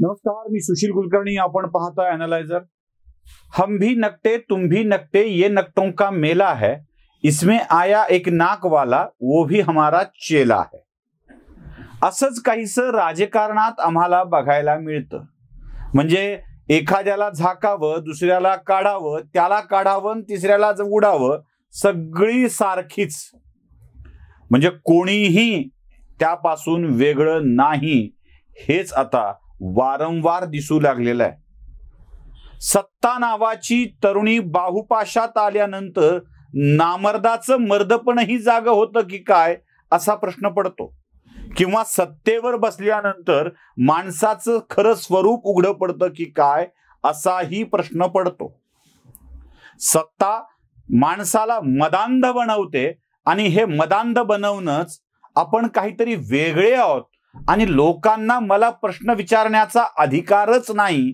नमस्कार मी सुशील कुलकर्णी आपण पाहतोय अनालायझर हम भी नकटे तुम भी नकटे ये नकटों का मेला है इसमें आया एक नाक वाला वो भी हमारा चेला है असंच काहीस राजकारणात आम्हाला बघायला मिळतं म्हणजे एखाद्याला झाकावं दुसऱ्याला काढावं त्याला काढावं तिसऱ्याला उडावं सगळी सारखीच म्हणजे कोणीही त्यापासून वेगळं नाही हेच आता वारंवार दिसू लागलेला आहे सत्ता नावाची तरुणी बाहुपाशात आल्यानंतर नामर्दाचं मर्दपणही जाग होतं की काय असा प्रश्न पडतो किंवा सत्तेवर बसल्यानंतर माणसाचं खरं स्वरूप उघडं पडतं की काय असाही प्रश्न पडतो सत्ता माणसाला मदांध बनवते आणि हे मदांध बनवणंच आपण काहीतरी वेगळे आहोत आणि लोकांना मला प्रश्न विचारण्याचा अधिकारच नाही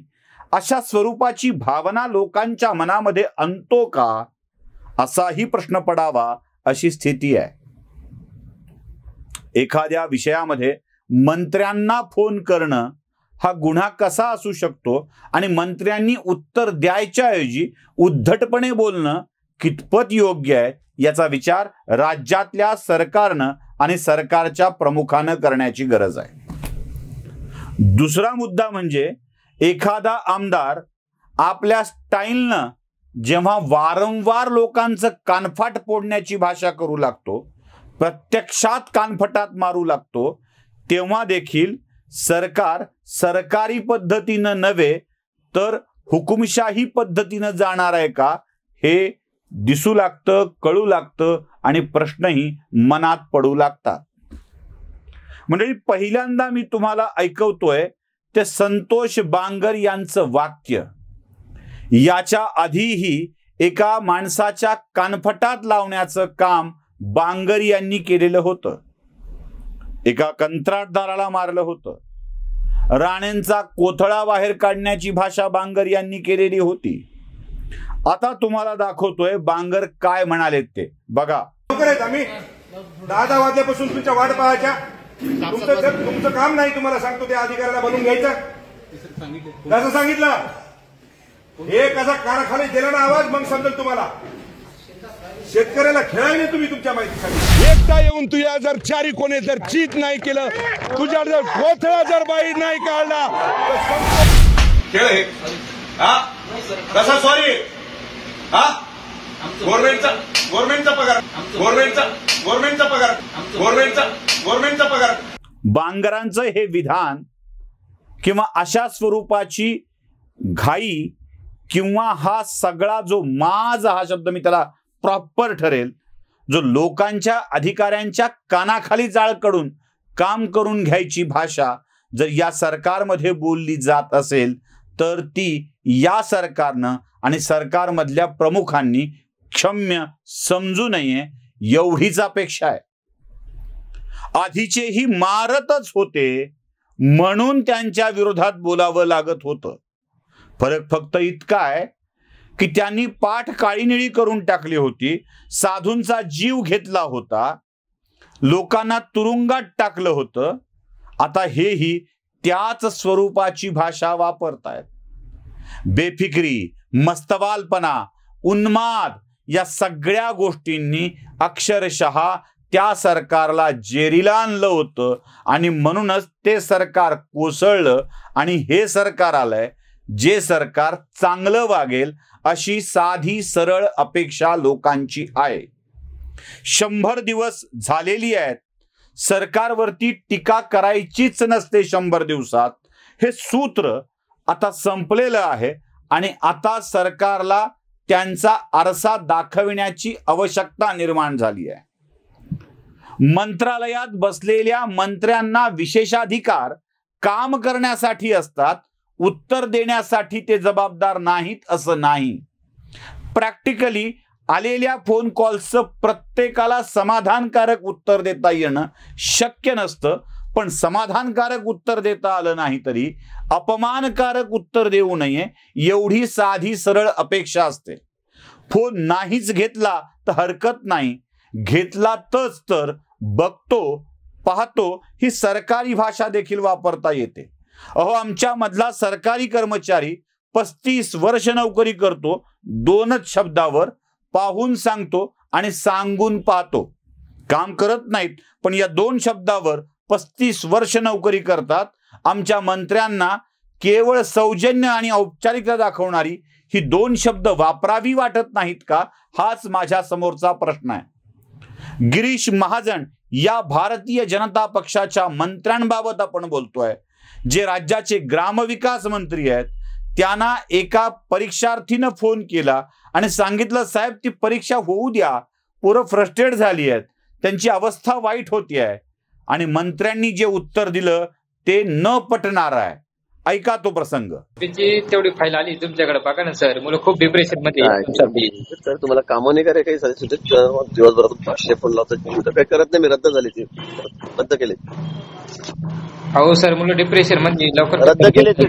अशा स्वरूपाची भावना लोकांच्या मनामध्ये आणतो का असाही प्रश्न पडावा अशी स्थिती आहे एखाद्या विषयामध्ये मंत्र्यांना फोन करणं हा गुन्हा कसा असू शकतो आणि मंत्र्यांनी उत्तर द्यायच्याऐवजी उद्धटपणे बोलणं कितपत योग्य आहे याचा विचार राज्यातल्या सरकारनं आणि सरकारच्या प्रमुखानं करण्याची गरज आहे दुसरा मुद्दा म्हणजे एखादा आमदार आपल्या स्टाईलनं जेव्हा वारंवार लोकांचं कानफाट पोडण्याची भाषा करू लागतो प्रत्यक्षात कानफटात मारू लागतो तेव्हा देखील सरकार सरकारी पद्धतीनं नव्हे तर हुकुमशाही पद्धतीनं जाणार आहे का हे दिसू लागतं कळू लागतं आणि प्रश्नही मनात पडू लागतात म्हणजे पहिल्यांदा मी तुम्हाला ऐकवतोय ते संतोष बांगर यांचं वाक्य याच्या आधीही एका माणसाच्या कानफटात लावण्याचं काम बांगर यांनी केलेलं होतं एका कंत्राटदाराला मारलं होतं राणेंचा कोथळा बाहेर काढण्याची भाषा बांगर यांनी केलेली होती आता तुम्हाला दाखवतोय बांगर काय म्हणालेत ते बघा आम्ही दहा दहा वाजल्यापासून तुमच्या वाट पाहायच्या तुमचं तुमचं काम नाही तुम्हाला सांगतो त्या अधिकाऱ्याला बनवून घ्यायचं कसं सांगितलं हे कसा कारखाली ना आवाज मग समजेल तुम्हाला शेतकऱ्याला नाही तुम्ही तुमच्या माहितीसाठी एकटा येऊन तुझ्या जर चारी कोणी जर चीत नाही केलं तुझ्या जर कोथळा जर बाई नाही काढला खेळ कसा सॉरी हा पगार पगार पगार बांगरांचं हे विधान किंवा अशा स्वरूपाची घाई किंवा हा सगळा जो माज हा शब्द मी त्याला प्रॉपर ठरेल जो लोकांच्या अधिकाऱ्यांच्या कानाखाली जाळ कडून काम करून घ्यायची भाषा जर या सरकारमध्ये बोलली जात असेल तर ती या सरकारनं आणि सरकारमधल्या प्रमुखांनी क्षम्य समजू नये एवढीच अपेक्षा आहे आधीचेही मारतच होते म्हणून त्यांच्या विरोधात बोलावं लागत होतं फरक फक्त इतका आहे की त्यांनी पाठ काळीनिळी करून टाकली होती साधूंचा जीव घेतला होता लोकांना तुरुंगात टाकलं होतं आता हेही त्याच स्वरूपाची भाषा वापरतायत बेफिक्री मस्तवालपणा उन्माद या सगळ्या गोष्टींनी अक्षरशः त्या सरकारला जेरीला आणलं होतं आणि म्हणूनच ते सरकार कोसळलं आणि हे सरकार आलंय जे सरकार चांगलं वागेल अशी साधी सरळ अपेक्षा लोकांची आहे शंभर दिवस झालेली आहेत सरकारवरती टीका करायचीच नसते शंभर दिवसात हे सूत्र आता संपलेलं आहे आणि आता सरकारला त्यांचा आरसा दाखविण्याची आवश्यकता निर्माण झाली आहे मंत्रालयात बसलेल्या मंत्र्यांना विशेषाधिकार काम करण्यासाठी असतात उत्तर देण्यासाठी ते जबाबदार नाहीत असं नाही प्रॅक्टिकली आलेल्या फोन कॉलचं प्रत्येकाला समाधानकारक उत्तर देता येणं शक्य नसतं पण समाधानकारक उत्तर देता आलं नाही तरी अपमानकारक उत्तर देऊ नये एवढी साधी सरळ अपेक्षा असते फोन नाहीच घेतला तर हरकत नाही घेतला तच तर बघतो पाहतो ही सरकारी भाषा देखील वापरता येते अहो आमच्या मधला सरकारी कर्मचारी पस्तीस वर्ष नोकरी करतो दोनच शब्दावर पाहून सांगतो आणि सांगून पाहतो काम करत नाहीत पण या दोन शब्दावर पस्तीस वर्ष नोकरी करतात आमच्या मंत्र्यांना केवळ सौजन्य आणि औपचारिकता दाखवणारी ही दोन शब्द वापरावी वाटत नाहीत का हाच माझ्या समोरचा प्रश्न आहे गिरीश महाजन या भारतीय जनता पक्षाच्या मंत्र्यांबाबत आपण बोलतोय जे राज्याचे ग्रामविकास मंत्री आहेत त्यांना एका परीक्षार्थीनं फोन केला आणि सांगितलं साहेब ती परीक्षा होऊ द्या पुरं फ्रस्ट्रेट झाली आहेत त्यांची अवस्था वाईट होती आहे आणि मंत्र्यांनी जे उत्तर दिलं ते न पटणार आहे ऐका तो प्रसंग तेवढी फाईल आली तुमच्याकडे बघा ना सर मुलं खूप डिप्रेशन मध्ये सर तुम्हाला काम नाही करे काही सांगितलं दिवसभर पाचशे फोन लावतो काही करत नाही मी रद्द झाली ती रद्द केली हो सर मुलं डिप्रेशन मध्ये लवकर रद्द केले ती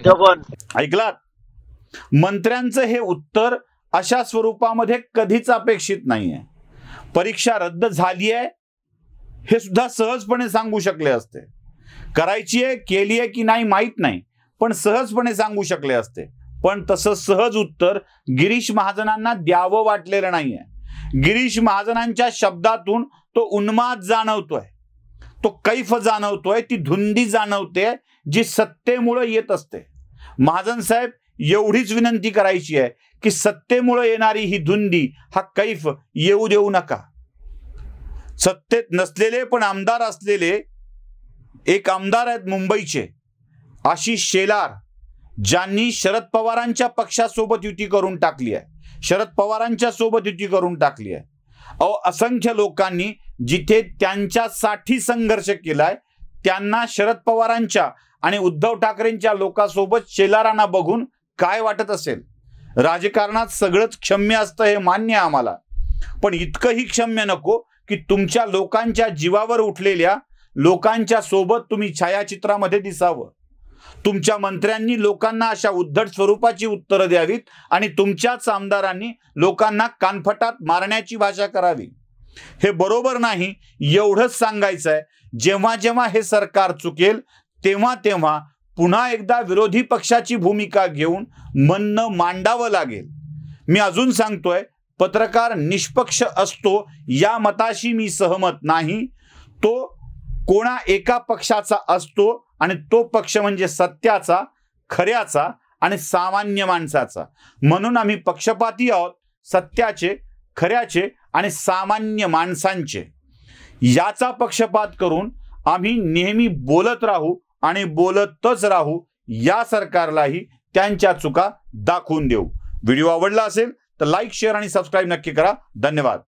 ऐकलात मंत्र्यांचं हे उत्तर अशा स्वरूपामध्ये कधीच अपेक्षित नाहीये परीक्षा रद्द झाली आहे हे सुद्धा सहजपणे सांगू शकले असते करायची आहे केली आहे की नाही माहीत नाही पण सहजपणे सांगू शकले असते पण तसं सहज उत्तर गिरीश महाजनांना द्यावं वाटलेलं नाहीये गिरीश महाजनांच्या शब्दातून तो उन्माद जाणवतोय तो कैफ जाणवतोय ती धुंदी जाणवते जी सत्तेमुळं येत असते महाजन साहेब एवढीच विनंती करायची आहे की सत्तेमुळं येणारी ही धुंदी हा कैफ येऊ देऊ नका सत्तेत नसलेले पण आमदार असलेले एक आमदार आहेत मुंबईचे आशिष शेलार ज्यांनी शरद पवारांच्या पक्षासोबत युती करून टाकली आहे शरद पवारांच्या सोबत युती करून टाकली आहे अ असंख्य लोकांनी जिथे त्यांच्यासाठी संघर्ष केलाय त्यांना शरद पवारांच्या आणि उद्धव ठाकरेंच्या लोकांसोबत शेलारांना बघून काय वाटत असेल राजकारणात सगळंच क्षम्य असतं हे मान्य आम्हाला पण इतकंही क्षम्य नको की तुमच्या लोकांच्या जीवावर उठलेल्या लोकांच्या सोबत तुम्ही छायाचित्रामध्ये दिसावं तुमच्या मंत्र्यांनी लोकांना अशा उद्धट स्वरूपाची उत्तरं द्यावीत आणि तुमच्याच आमदारांनी लोकांना कानफटात मारण्याची भाषा करावी हे बरोबर नाही एवढंच सांगायचं आहे जेव्हा जेव्हा हे सरकार चुकेल तेव्हा तेव्हा पुन्हा एकदा विरोधी पक्षाची भूमिका घेऊन म्हणणं मांडावं लागेल मी अजून सांगतोय पत्रकार निष्पक्ष असतो या मताशी मी सहमत नाही तो कोणा एका पक्षाचा असतो आणि तो पक्ष म्हणजे सत्याचा खऱ्याचा आणि सामान्य माणसाचा म्हणून आम्ही पक्षपाती आहोत सत्याचे खऱ्याचे आणि सामान्य माणसांचे याचा पक्षपात करून आम्ही नेहमी बोलत राहू आणि बोलतच राहू या सरकारलाही त्यांच्या चुका दाखवून देऊ व्हिडिओ आवडला असेल तर लाईक शेअर आणि सबस्क्राईब नक्की करा धन्यवाद